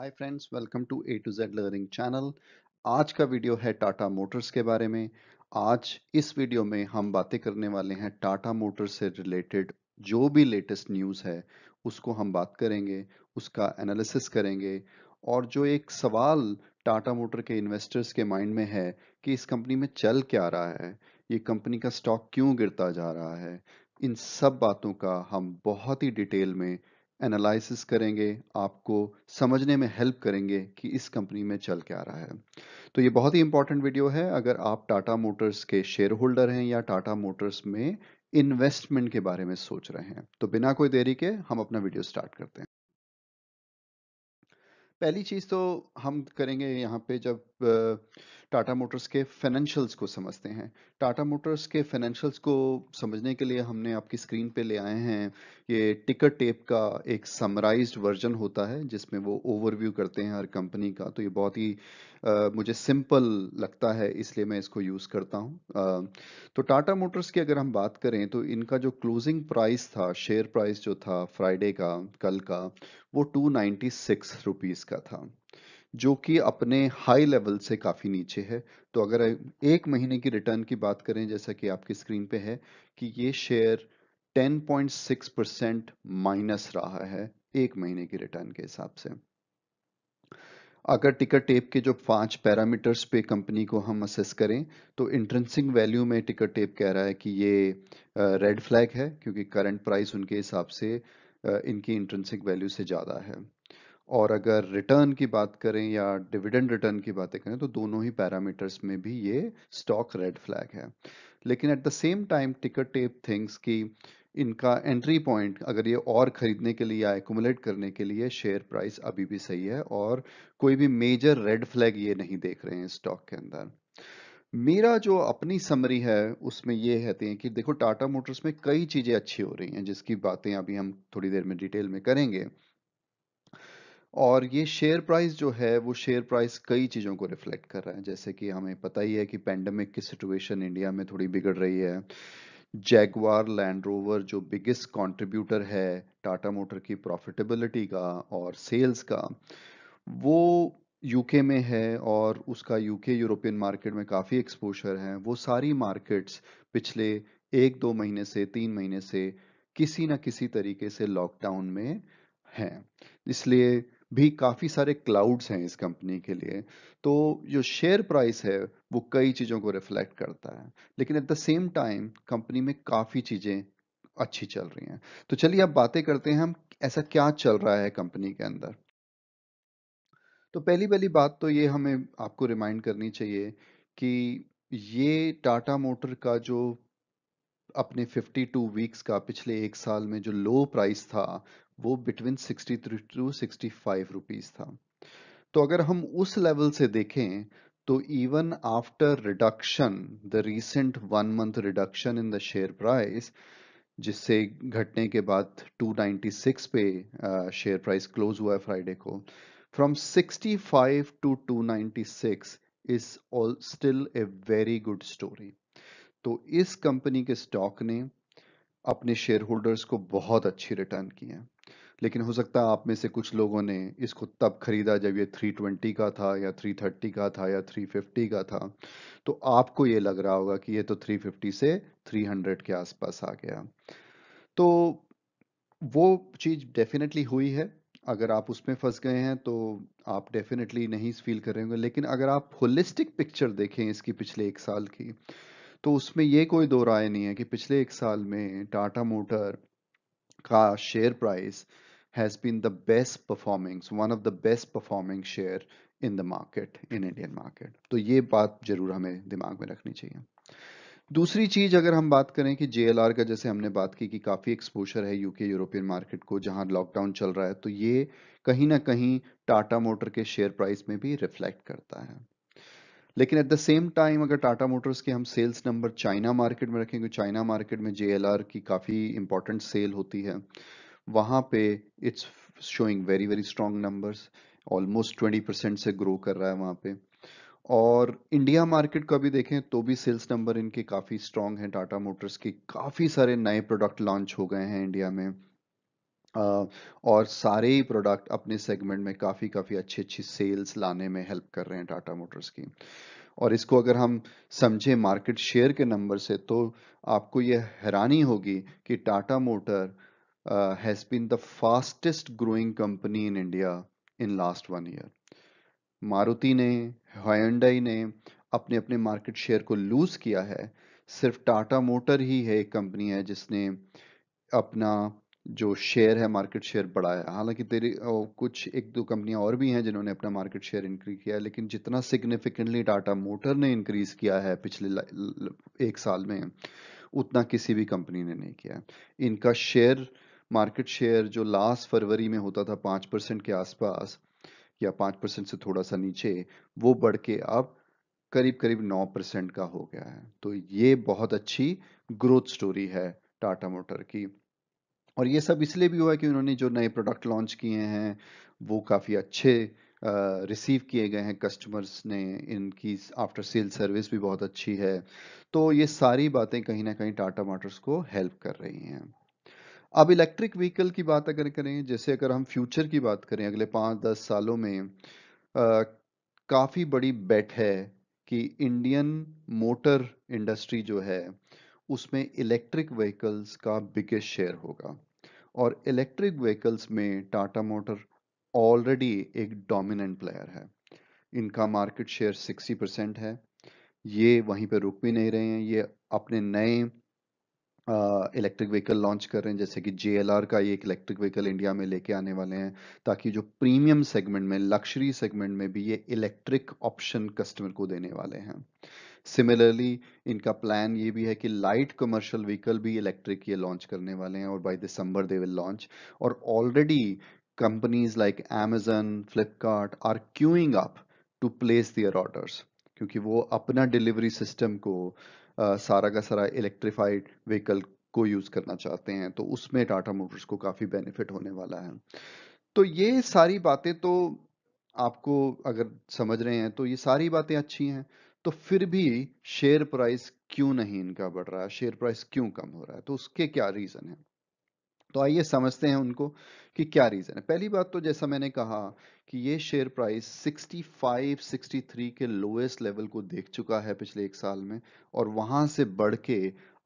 hi friends welcome to A to Z learning channel आज का video है Tata Motors के बारे में आज इस वीडियो में हम बातें करने वाले हैं टाटा मोटर्स से रिलेटेड जो भी लेटेस्ट न्यूज़ है उसको हम बात करेंगे उसका एनालिसिस करेंगे और जो एक सवाल टाटा मोटर के इन्वेस्टर्स के माइंड में है कि इस कंपनी में चल क्या रहा है ये कंपनी का स्टॉक क्यों गिरता जा रहा है इन सब बातों का हम बहुत ही डिटेल में एनालिसिस करेंगे आपको समझने में हेल्प करेंगे कि इस कंपनी में चल क्या रहा है तो ये बहुत ही इंपॉर्टेंट वीडियो है अगर आप टाटा मोटर्स के शेयर होल्डर हैं या टाटा मोटर्स में इन्वेस्टमेंट के बारे में सोच रहे हैं तो बिना कोई देरी के हम अपना वीडियो स्टार्ट करते हैं पहली चीज़ तो हम करेंगे यहाँ पे जब टाटा मोटर्स के फाइनेंशियल्स को समझते हैं टाटा मोटर्स के फाइनेंशियल्स को समझने के लिए हमने आपकी स्क्रीन पे ले आए हैं ये टिकट टेप का एक समराइज्ड वर्जन होता है जिसमें वो ओवरव्यू करते हैं हर कंपनी का तो ये बहुत ही आ, मुझे सिंपल लगता है इसलिए मैं इसको यूज़ करता हूँ तो टाटा मोटर्स की अगर हम बात करें तो इनका जो क्लोजिंग प्राइस था शेयर प्राइस जो था फ्राइडे का कल का वो टू नाइन्टी सिक्स रुपीज़ का था जो कि अपने हाई लेवल से काफ़ी नीचे है तो अगर एक महीने की रिटर्न की बात करें जैसा कि आपकी स्क्रीन पे है कि ये शेयर 10.6 परसेंट माइनस रहा है एक महीने की रिटर्न के हिसाब से अगर टिकर टेप के जो पांच पैरामीटर्स पे कंपनी को हम असेस करें तो इंट्रेंसिंग वैल्यू में टिकर टेप कह रहा है कि ये रेड फ्लैग है क्योंकि करंट प्राइस उनके हिसाब से इनकी इंट्रेंसिक वैल्यू से ज़्यादा है और अगर रिटर्न की बात करें या डिविडेंड रिटर्न की बातें करें तो दोनों ही पैरामीटर्स में भी ये स्टॉक रेड फ्लैग है लेकिन at the same time ticket tape things की इनका एंट्री पॉइंट अगर ये और खरीदने के लिए या एकुमुलेट करने के लिए शेयर प्राइस अभी भी सही है और कोई भी मेजर रेड फ्लैग ये नहीं देख रहे हैं स्टॉक के अंदर मेरा जो अपनी समरी है उसमें ये कहते हैं कि देखो टाटा मोटर्स में कई चीज़ें अच्छी हो रही हैं जिसकी बातें अभी हम थोड़ी देर में डिटेल में करेंगे और ये शेयर प्राइस जो है वो शेयर प्राइस कई चीज़ों को रिफ्लेक्ट कर रहा है जैसे कि हमें पता ही है कि पैंडमिक की सिचुएशन इंडिया में थोड़ी बिगड़ रही है जैगवार लैंड रोवर जो बिगेस्ट कंट्रीब्यूटर है टाटा मोटर की प्रॉफिटेबिलिटी का और सेल्स का वो यूके में है और उसका यूके यूरोपियन मार्केट में काफ़ी एक्सपोजर है वो सारी मार्केट्स पिछले एक दो महीने से तीन महीने से किसी ना किसी तरीके से लॉकडाउन में हैं इसलिए भी काफ़ी सारे क्लाउड्स हैं इस कंपनी के लिए तो जो शेयर प्राइस है वो कई चीज़ों को रिफ्लेक्ट करता है लेकिन at the same time company में काफ़ी चीज़ें अच्छी चल रही हैं तो चलिए अब बातें करते हैं हम ऐसा क्या चल रहा है कंपनी के अंदर तो पहली पहली बात तो ये हमें आपको रिमाइंड करनी चाहिए कि ये टाटा मोटर का जो अपने 52 वीक्स का पिछले एक साल में जो लो प्राइस था वो बिटवीन 63 टू 65 रुपीस था तो अगर हम उस लेवल से देखें तो even after reduction the recent one month reduction in the share price जिससे घटने के बाद 296 पे शेयर प्राइस क्लोज हुआ है फ्राइडे को from 65 to 296 is all still a very good story तो इस कंपनी के स्टॉक ने अपने शेयर होल्डर्स को बहुत अच्छी रिटर्न की है लेकिन हो सकता है आप में से कुछ लोगों ने इसको तब खरीदा जब ये 320 का था या 330 का था या 350 का था तो आपको ये लग रहा होगा कि ये तो 350 से 300 के आसपास आ गया तो वो चीज़ डेफिनेटली हुई है अगर आप उसमें फंस गए हैं तो आप डेफिनेटली नहीं फील करेंगे लेकिन अगर आप होलिस्टिक पिक्चर देखें इसकी पिछले एक साल की तो उसमें ये कोई दो राय नहीं है कि पिछले एक साल में टाटा मोटर का share price has been the best performing one of the best performing share in the market in Indian market तो ये बात जरूर हमें दिमाग में रखनी चाहिए दूसरी चीज अगर हम बात करें कि जे का जैसे हमने बात की कि काफ़ी एक्सपोजर है यूके यूरोपियन मार्केट को जहां लॉकडाउन चल रहा है तो ये कहीं ना कहीं टाटा मोटर के शेयर प्राइस में भी रिफ्लेक्ट करता है लेकिन एट द सेम टाइम अगर टाटा मोटर्स के हम सेल्स नंबर चाइना मार्केट में रखेंगे चाइना मार्केट में जे की काफ़ी इंपॉर्टेंट सेल होती है वहाँ पे it's showing very very strong numbers almost twenty percent से ग्रो कर रहा है वहाँ पे और इंडिया मार्केट का भी देखें तो भी सेल्स नंबर इनके काफ़ी स्ट्रांग हैं टाटा मोटर्स के काफ़ी सारे नए प्रोडक्ट लॉन्च हो गए हैं इंडिया में और सारे ही प्रोडक्ट अपने सेगमेंट में काफ़ी काफ़ी अच्छी अच्छी सेल्स लाने में हेल्प कर रहे हैं टाटा मोटर्स की और इसको अगर हम समझें मार्केट शेयर के नंबर से तो आपको ये हैरानी होगी कि Tata motor has been the fastest growing company in India in last one year Maruti ने हॉयंडाई ने अपने अपने मार्केट शेयर को लूज़ किया है सिर्फ टाटा मोटर ही है एक कंपनी है जिसने अपना जो शेयर है मार्केट शेयर बढ़ा है हालांकि तेरी कुछ एक दो कंपनियां और भी हैं जिन्होंने अपना मार्केट शेयर इंक्रीज किया है लेकिन जितना सिग्निफिकेंटली टाटा मोटर ने इंक्रीज किया है पिछले एक साल में उतना किसी भी कंपनी ने नहीं किया इनका शेयर मार्केट शेयर जो लास्ट फरवरी में होता था पाँच परसेंट के आसपास या पाँच परसेंट से थोड़ा सा नीचे वो बढ़ के अब करीब करीब नौ परसेंट का हो गया है तो ये बहुत अच्छी ग्रोथ स्टोरी है टाटा मोटर की और ये सब इसलिए भी हुआ कि उन्होंने जो नए प्रोडक्ट लॉन्च किए हैं वो काफ़ी अच्छे रिसीव किए गए हैं कस्टमर्स ने इनकी आफ्टर सेल सर्विस भी बहुत अच्छी है तो ये सारी बातें कहीं ना कहीं टाटा मोटर्स को हेल्प कर रही हैं अब इलेक्ट्रिक व्हीकल की बात अगर करें जैसे अगर हम फ्यूचर की बात करें अगले पाँच दस सालों में काफ़ी बड़ी बेट है कि इंडियन मोटर इंडस्ट्री जो है उसमें इलेक्ट्रिक व्हीकल्स का बिगेस्ट शेयर होगा और इलेक्ट्रिक व्हीकल्स में टाटा मोटर ऑलरेडी एक डोमिनेंट प्लेयर है इनका मार्केट शेयर 60 परसेंट है ये वहीं पर रुक भी नहीं रहे हैं ये अपने नए इलेक्ट्रिक व्हीकल लॉन्च कर रहे हैं जैसे कि जे का ये एक इलेक्ट्रिक व्हीकल इंडिया में लेके आने वाले हैं ताकि जो प्रीमियम सेगमेंट में लक्जरी सेगमेंट में भी ये इलेक्ट्रिक ऑप्शन कस्टमर को देने वाले हैं सिमिलरली इनका प्लान ये भी है कि लाइट कमर्शियल व्हीकल भी इलेक्ट्रिक ये लॉन्च करने वाले हैं और by December they will launch और already companies like Amazon Flipkart are queuing up to place their orders क्योंकि वो अपना डिलीवरी सिस्टम को आ, सारा का सारा इलेक्ट्रिफाइड व्हीकल को यूज़ करना चाहते हैं तो उसमें टाटा मोटर्स को काफ़ी बेनिफिट होने वाला है तो ये सारी बातें तो आपको अगर समझ रहे हैं तो ये सारी बातें अच्छी हैं तो फिर भी शेयर प्राइस क्यों नहीं इनका बढ़ रहा है शेयर प्राइस क्यों कम हो रहा है तो उसके क्या रीज़न है तो आइए समझते हैं उनको कि क्या रीज़न है पहली बात तो जैसा मैंने कहा कि ये शेयर प्राइस 65, 63 के लोएस्ट लेवल को देख चुका है पिछले एक साल में और वहां से बढ़ के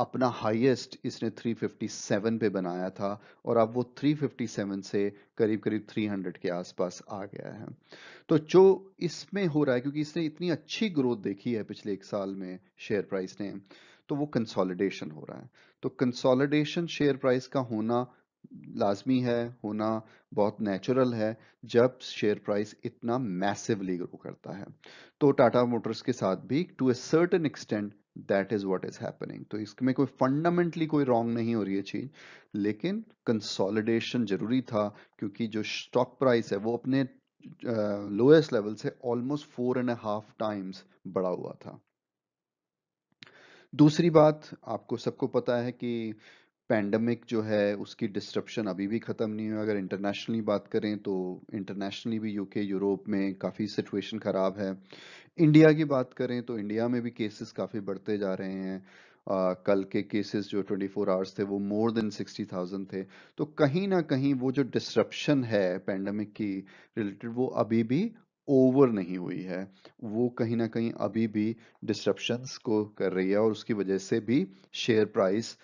अपना हाईएस्ट इसने 357 पे बनाया था और अब वो 357 से करीब करीब 300 के आसपास आ गया है तो जो इसमें हो रहा है क्योंकि इसने इतनी अच्छी ग्रोथ देखी है पिछले एक साल में शेयर प्राइस ने तो वो कंसोलिडेशन हो रहा है तो कंसोलिडेशन शेयर प्राइस का होना लाजमी है होना बहुत नेचुरल है जब शेयर प्राइस इतना मैसिवली ग्रो करता है तो टाटा मोटर्स के साथ भी to a certain extent that is what is happening तो इसमें कोई फंडामेंटली कोई रॉन्ग नहीं हो रही है चीज लेकिन कंसोलिडेशन जरूरी था क्योंकि जो स्टॉक प्राइस है वो अपने लोएस्ट लेवल से almost four and half times बढ़ा हुआ था दूसरी बात आपको सबको पता है कि पैंडमिक जो है उसकी डिस्ट्रप्शन अभी भी ख़त्म नहीं हुआ अगर इंटरनेशनली बात करें तो इंटरनेशनली भी यूके यूरोप में काफ़ी सिचुएशन ख़राब है इंडिया की बात करें तो इंडिया में भी केसेस काफ़ी बढ़ते जा रहे हैं आ, कल के केसेस जो 24 आवर्स थे वो मोर देन 60,000 थे तो कहीं ना कहीं वो जो डिस्ट्रप्शन है पैंडमिक की रिलेटेड वो अभी भी ओवर नहीं हुई है वो कहीं ना कहीं अभी भी डिस्ट्रप्शन को कर रही है और उसकी वजह से भी share price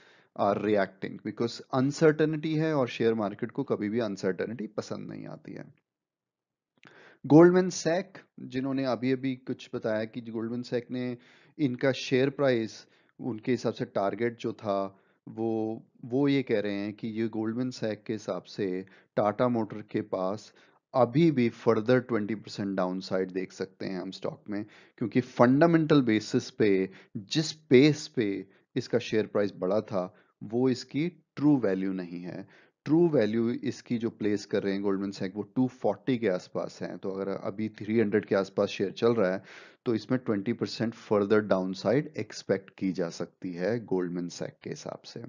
are reacting because uncertainty है और शेयर मार्केट को कभी भी अनसर्टनिटी पसंद नहीं आती है गोल्डमैन सैक जिन्होंने अभी अभी कुछ बताया कि गोल्डमन सेक ने इनका शेयर प्राइस उनके हिसाब से टारगेट जो था वो वो ये कह रहे हैं कि ये गोल्डमन सेक के हिसाब से टाटा मोटर के पास अभी भी फर्दर 20 परसेंट डाउन साइड देख सकते हैं हम स्टॉक में क्योंकि फंडामेंटल बेसिस पे जिस पेस पे इसका शेयर प्राइस बढ़ा था वो इसकी ट्रू वैल्यू नहीं है ट्रू वैल्यू इसकी जो प्लेस कर रहे हैं गोल्डमैन सैक वो 240 के आसपास है तो अगर अभी 300 के आसपास शेयर चल रहा है तो इसमें 20 परसेंट फर्दर साइड एक्सपेक्ट की जा सकती है गोल्डमैन सैक के हिसाब से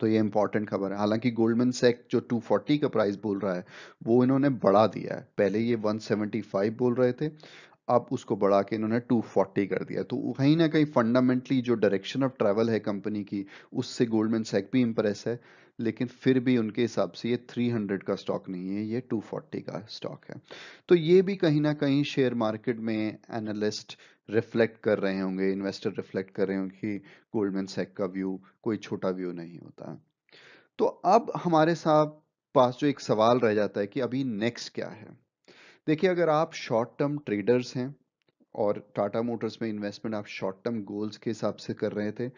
तो ये इंपॉर्टेंट खबर है हालांकि गोल्डमैन सेक जो 240 का प्राइस बोल रहा है वो इन्होंने बढ़ा दिया है पहले ये 175 बोल रहे थे अब उसको बढ़ा के इन्होंने 240 कर दिया तो कहीं ना कहीं फंडामेंटली जो डायरेक्शन ऑफ ट्रैवल है कंपनी की उससे गोल्डमैन सैक भी इंप्रेस है लेकिन फिर भी उनके हिसाब से ये 300 का स्टॉक नहीं है ये 240 का स्टॉक है तो ये भी कहीं ना कहीं शेयर मार्केट में एनालिस्ट रिफ्लेक्ट कर रहे होंगे इन्वेस्टर रिफ्लेक्ट कर रहे होंगे कि गोल्डमैन सैक का व्यू कोई छोटा व्यू नहीं होता तो अब हमारे साथ पास जो एक सवाल रह जाता है कि अभी नेक्स्ट क्या है देखिए अगर आप शॉर्ट टर्म ट्रेडर्स हैं और टाटा मोटर्स में इन्वेस्टमेंट आप शॉर्ट टर्म गोल्स के हिसाब से कर रहे थे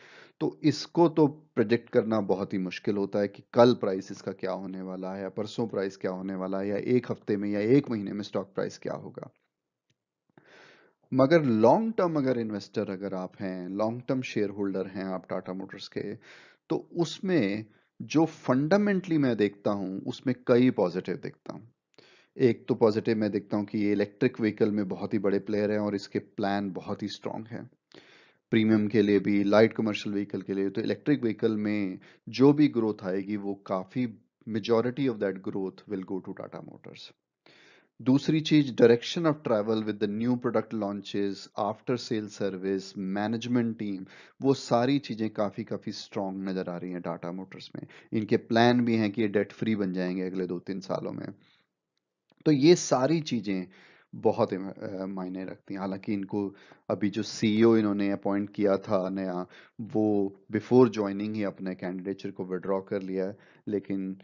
तो इसको तो प्रोजेक्ट करना बहुत ही मुश्किल होता है कि कल प्राइस इसका क्या होने वाला है या परसों प्राइस क्या होने वाला है या एक हफ्ते में या एक महीने में स्टॉक प्राइस क्या होगा मगर लॉन्ग टर्म अगर इन्वेस्टर अगर आप हैं लॉन्ग टर्म शेयर होल्डर हैं आप टाटा मोटर्स के तो उसमें जो फंडामेंटली मैं देखता हूं उसमें कई पॉजिटिव देखता हूं एक तो पॉजिटिव मैं देखता हूँ कि ये इलेक्ट्रिक व्हीकल में बहुत ही बड़े प्लेयर हैं और इसके प्लान बहुत ही स्ट्रांग हैं प्रीमियम के लिए भी लाइट कमर्शियल व्हीकल के लिए तो इलेक्ट्रिक व्हीकल में जो भी ग्रोथ आएगी वो काफ़ी majority of that growth will go to Tata Motors दूसरी चीज direction of travel with the new product launches after sale service management team वो सारी चीज़ें काफ़ी काफ़ी स्ट्रॉन्ग नज़र आ रही हैं टाटा मोटर्स में इनके प्लान भी हैं कि ये डेट फ्री बन जाएंगे अगले दो तीन सालों में तो ये सारी चीज़ें बहुत मायने रखती हैं हालांकि इनको अभी जो सीईओ e इन्होंने अपॉइंट किया था नया वो बिफोर ज्वाइनिंग ही अपने कैंडिडेचर को विड्रॉ कर लिया है लेकिन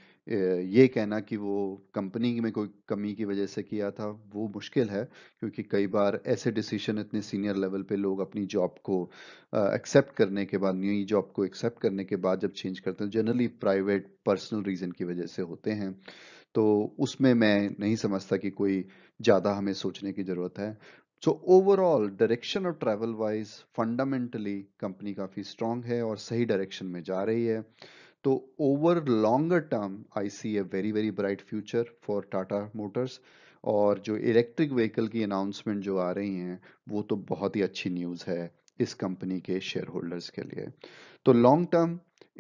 ये कहना कि वो कंपनी में कोई कमी की वजह से किया था वो मुश्किल है क्योंकि कई बार ऐसे डिसीजन इतने सीनियर लेवल पे लोग अपनी जॉब को एक्सेप्ट करने के बाद नई जॉब को एक्सेप्ट करने के बाद जब चेंज करते हैं जनरली प्राइवेट पर्सनल रीज़न की वजह से होते हैं तो उसमें मैं नहीं समझता कि कोई ज़्यादा हमें सोचने की ज़रूरत है so overall direction of travel wise fundamentally company काफ़ी स्ट्रांग है और सही डायरेक्शन में जा रही है तो over longer term I see a very very bright future for Tata Motors और जो इलेक्ट्रिक व्हीकल की अनाउंसमेंट जो आ रही हैं वो तो बहुत ही अच्छी न्यूज़ है इस कंपनी के शेयर होल्डर्स के लिए तो long term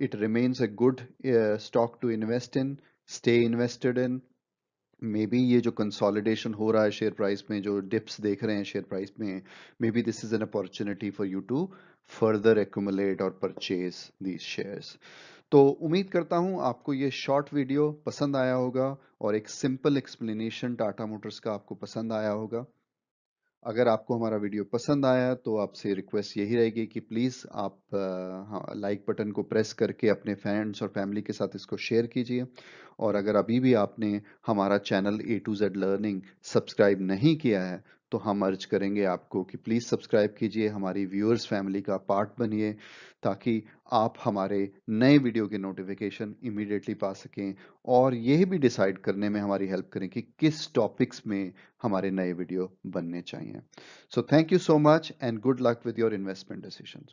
it remains a good stock to invest in stay invested in maybe ये जो कंसोलिडेशन हो रहा है शेयर प्राइस में जो डिप्स देख रहे हैं शेयर प्राइस में maybe this is an opportunity for you to further accumulate और परचेज दीज शेयर्स तो उम्मीद करता हूं आपको ये शॉर्ट वीडियो पसंद आया होगा और एक सिंपल एक्सप्लेनेशन टाटा मोटर्स का आपको पसंद आया होगा अगर आपको हमारा वीडियो पसंद आया तो आपसे रिक्वेस्ट यही रहेगी कि प्लीज़ आप लाइक हाँ, बटन को प्रेस करके अपने फ्रेंड्स और फैमिली के साथ इसको शेयर कीजिए और अगर अभी भी आपने हमारा channel A to Z learning subscribe नहीं किया है तो हम अर्ज करेंगे आपको कि प्लीज़ सब्सक्राइब कीजिए हमारी व्यूअर्स फैमिली का पार्ट बनिए ताकि आप हमारे नए वीडियो के नोटिफिकेशन इमीडिएटली पा सकें और यह भी डिसाइड करने में हमारी हेल्प करें कि किस टॉपिक्स में हमारे नए वीडियो बनने चाहिए so thank you so much and good luck with your investment decision